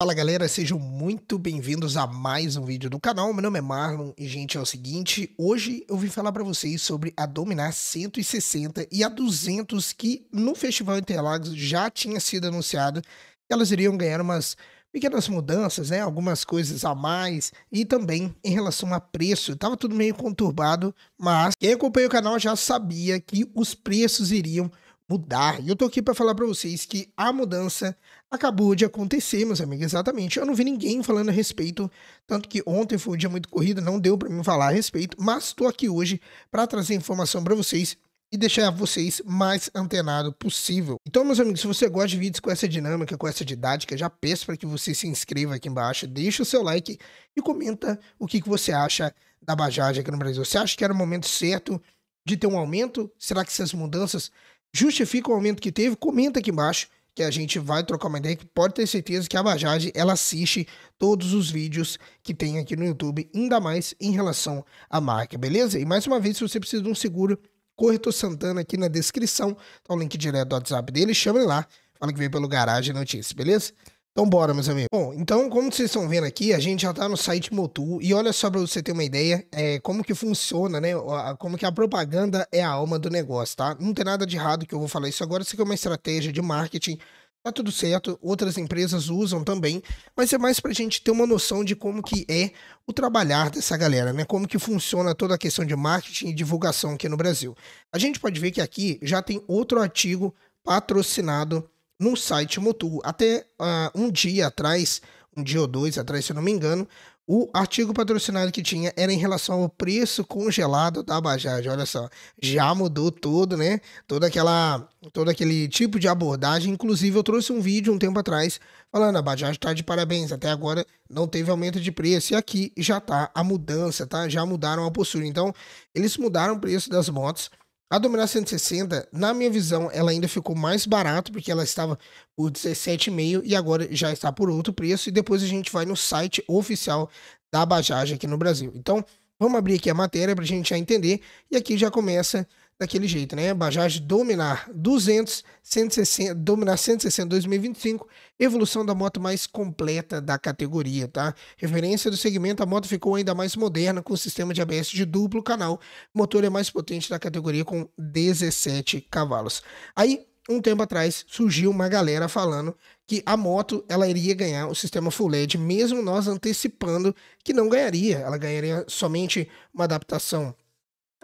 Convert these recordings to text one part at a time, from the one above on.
Fala galera, sejam muito bem-vindos a mais um vídeo do canal. Meu nome é Marlon e gente, é o seguinte, hoje eu vim falar para vocês sobre a Dominar 160 e a 200 que no Festival Interlagos já tinha sido anunciado. Elas iriam ganhar umas pequenas mudanças, né, algumas coisas a mais e também em relação a preço. Tava tudo meio conturbado, mas quem acompanha o canal já sabia que os preços iriam mudar. E eu tô aqui para falar para vocês que a mudança acabou de acontecer, meus amigos, exatamente. Eu não vi ninguém falando a respeito, tanto que ontem foi um dia muito corrido, não deu para mim falar a respeito, mas tô aqui hoje para trazer informação para vocês e deixar vocês mais antenado possível. Então, meus amigos, se você gosta de vídeos com essa dinâmica, com essa didática, já peço para que você se inscreva aqui embaixo, deixa o seu like e comenta o que, que você acha da Bajaj aqui no Brasil. Você acha que era o momento certo de ter um aumento? Será que essas mudanças justifica o aumento que teve, comenta aqui embaixo que a gente vai trocar uma ideia, que pode ter certeza que a Bajaj, ela assiste todos os vídeos que tem aqui no YouTube, ainda mais em relação à marca, beleza? E mais uma vez, se você precisa de um seguro, Corretor Santana aqui na descrição, tá o link direto do WhatsApp dele, chama ele lá, fala que veio pelo Garagem Notícias, beleza? Então bora, meus amigos. Bom, então como vocês estão vendo aqui, a gente já tá no site Motul e olha só para você ter uma ideia é, como que funciona, né? Como que a propaganda é a alma do negócio, tá? Não tem nada de errado que eu vou falar isso agora, isso aqui é uma estratégia de marketing, tá tudo certo, outras empresas usam também, mas é mais pra gente ter uma noção de como que é o trabalhar dessa galera, né? Como que funciona toda a questão de marketing e divulgação aqui no Brasil. A gente pode ver que aqui já tem outro artigo patrocinado no site Motu. Até uh, um dia atrás, um dia ou dois atrás, se eu não me engano, o artigo patrocinado que tinha era em relação ao preço congelado da Bajaj. Olha só, já mudou todo, né? Toda aquela, todo aquele tipo de abordagem. Inclusive, eu trouxe um vídeo um tempo atrás falando a Bajaj está de parabéns. Até agora não teve aumento de preço e aqui já tá a mudança, tá? Já mudaram a postura. Então, eles mudaram o preço das motos a Dominar 160, na minha visão, ela ainda ficou mais barato, porque ela estava por 17,5 e agora já está por outro preço. E depois a gente vai no site oficial da Bajaj aqui no Brasil. Então, vamos abrir aqui a matéria para a gente já entender. E aqui já começa daquele jeito, né? Bajaj dominar 200, 160, dominar 160 2025, evolução da moto mais completa da categoria, tá? Referência do segmento, a moto ficou ainda mais moderna com sistema de ABS de duplo canal, motor é mais potente da categoria com 17 cavalos. Aí, um tempo atrás, surgiu uma galera falando que a moto ela iria ganhar o sistema full LED, mesmo nós antecipando que não ganharia, ela ganharia somente uma adaptação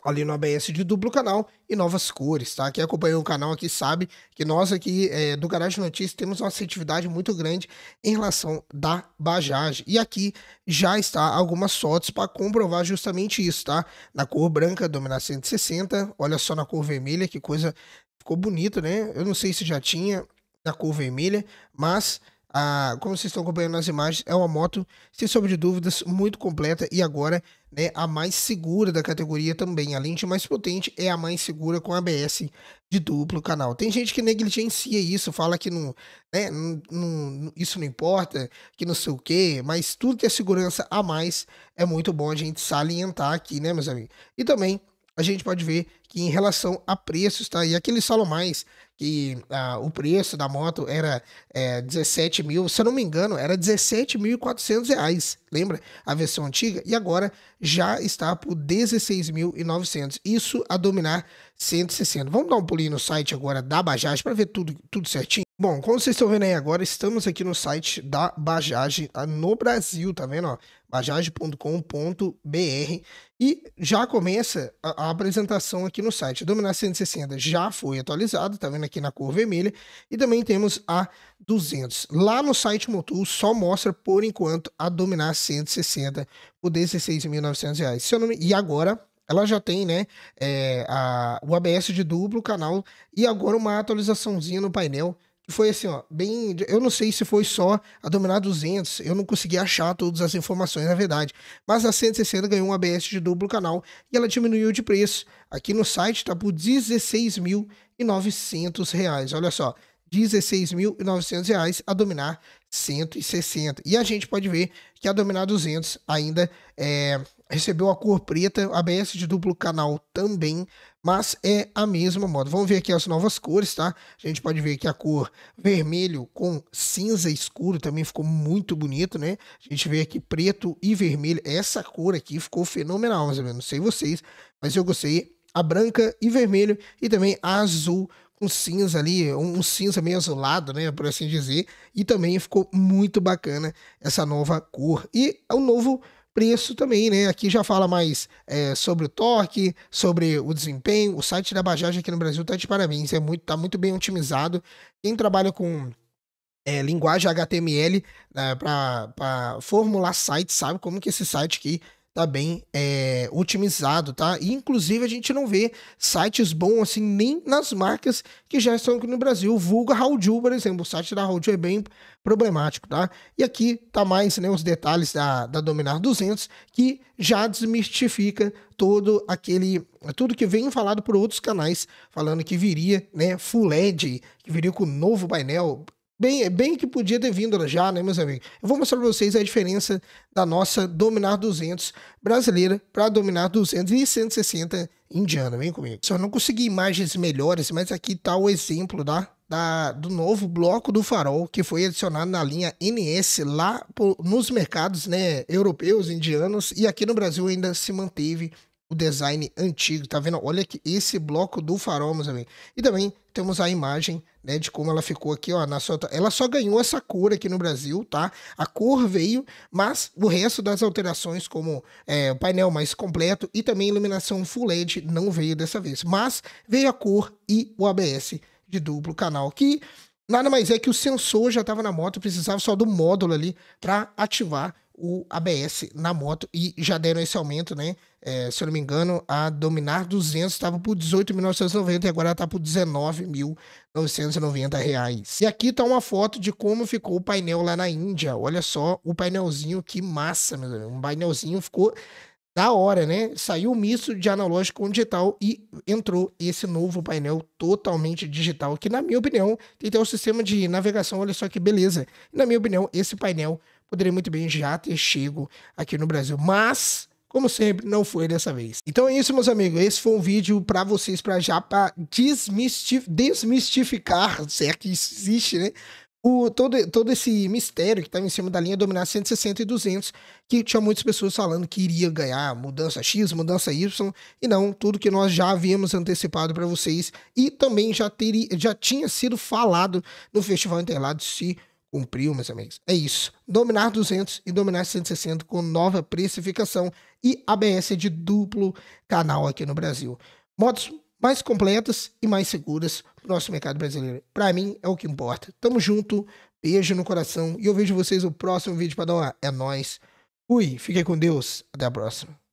ali no ABS de duplo canal e novas cores, tá? Quem acompanhou o canal aqui sabe que nós aqui é, do Garage Notícias temos uma assertividade muito grande em relação da Bajaj. E aqui já está algumas fotos para comprovar justamente isso, tá? Na cor branca, dominar 160, olha só na cor vermelha, que coisa ficou bonito, né? Eu não sei se já tinha na cor vermelha, mas a, como vocês estão acompanhando nas imagens, é uma moto, sem sombra de dúvidas, muito completa e agora né, a mais segura da categoria também. Além de mais potente, é a mais segura com ABS de duplo canal. Tem gente que negligencia isso, fala que não, né, não, não, isso não importa, que não sei o que, mas tudo que é segurança a mais é muito bom a gente salientar aqui, né, meus amigos? E também a gente pode ver que em relação a preços, tá? E aquele eles mais que ah, o preço da moto era é, 17 mil, se eu não me engano, era 17.400 reais, lembra? A versão antiga, e agora já está por 16.900, isso a dominar 160. Vamos dar um pulinho no site agora da Bajaj para ver tudo, tudo certinho? Bom, como vocês estão vendo aí agora, estamos aqui no site da Bajaj ah, no Brasil, tá vendo? Ó? Bajaj.com.br e já começa a, a, apresentação aqui no site. A Dominar 160 já foi atualizado, tá vendo aqui na cor vermelha, e também temos a 200. Lá no site Motul só mostra por enquanto a Dominar 160 por R$16.900. E agora ela já tem né, é, a, o ABS de duplo canal e agora uma atualizaçãozinha no painel foi assim, ó, bem, eu não sei se foi só a dominar 200, eu não consegui achar todas as informações, na verdade, mas a 160 ganhou um ABS de duplo canal e ela diminuiu de preço. Aqui no site tá por 16.900 reais, olha só, 16.900 reais a dominar 160. E a gente pode ver que a dominar 200 ainda é, recebeu a cor preta, ABS de duplo canal também, mas é a mesma moda. Vamos ver aqui as novas cores, tá? A gente pode ver que a cor vermelho com cinza escuro também ficou muito bonito, né? A gente vê aqui preto e vermelho. Essa cor aqui ficou fenomenal, mas eu não sei vocês, mas eu gostei. A branca e vermelho e também a azul com cinza ali, um, cinza meio azulado, né, por assim dizer, e também ficou muito bacana essa nova cor. E o novo preço também, né? Aqui já fala mais é, sobre o torque, sobre o desempenho. O site da Bajaj aqui no Brasil tá de parabéns, é muito, tá muito bem otimizado. Quem trabalha com é, linguagem HTML né, para formular sites sabe como que esse site aqui tá bem é, otimizado, tá? E, inclusive, a gente não vê sites bons assim nem nas marcas que já estão aqui no Brasil. Vulga Raudil, por exemplo. O site da Raudil é bem problemático, tá? E aqui tá mais né, os detalhes da, da Dominar 200, que já desmistifica todo aquele tudo que vem falado por outros canais falando que viria, né, Full LED, que viria com novo painel, Bem, é bem que podia ter vindo já, né, meus amigos? Eu vou mostrar para vocês a diferença da nossa Dominar 200 brasileira para Dominar 200 e 160 indiana. Vem comigo. Só não consegui imagens melhores, mas aqui está o exemplo da, tá? da, do novo bloco do farol que foi adicionado na linha NS lá por, nos mercados né, europeus, indianos e aqui no Brasil ainda se manteve o design antigo, tá vendo? Olha aqui esse bloco do farol, meus amigos. E também temos a imagem, né, de como ela ficou aqui, ó, na sua... Ela só ganhou essa cor aqui no Brasil, tá? A cor veio, mas o resto das alterações, como é, o painel mais completo e também iluminação Full LED, não veio dessa vez. Mas veio a cor e o ABS de duplo canal, que nada mais é que o sensor já estava na moto, precisava só do módulo ali para ativar o ABS na moto e já deram esse aumento, né? É, se eu não me engano, a Dominar 200 estava por 18.990 e agora está por 19.990 reais. E aqui está uma foto de como ficou o painel lá na Índia. Olha só o painelzinho, que massa, meu Deus. Um painelzinho ficou da hora, né? Saiu o misto de analógico com digital e entrou esse novo painel totalmente digital, que na minha opinião tem até o um sistema de navegação, olha só que beleza. Na minha opinião, esse painel poderia muito bem já ter chego aqui no Brasil, mas como sempre, não foi dessa vez. Então é isso, meus amigos. Esse foi um vídeo para vocês, para já pra desmistificar, se é que isso existe, né? o, todo, todo esse mistério que estava tá em cima da linha dominar 160 e 200, que tinha muitas pessoas falando que iria ganhar mudança X, mudança Y, e não, tudo que nós já havíamos antecipado para vocês e também já, teria, já tinha sido falado no Festival Interlado se cumpriu, meus amigos. É isso. Dominar 200 e dominar 160 com nova precificação e ABS de duplo canal aqui no Brasil. Modos mais completas e mais seguras para o nosso mercado brasileiro. Para mim, é o que importa. Tamo junto, beijo no coração e eu vejo vocês no próximo vídeo para dar uma. É nóis. Fui, fiquei com Deus, até a próxima.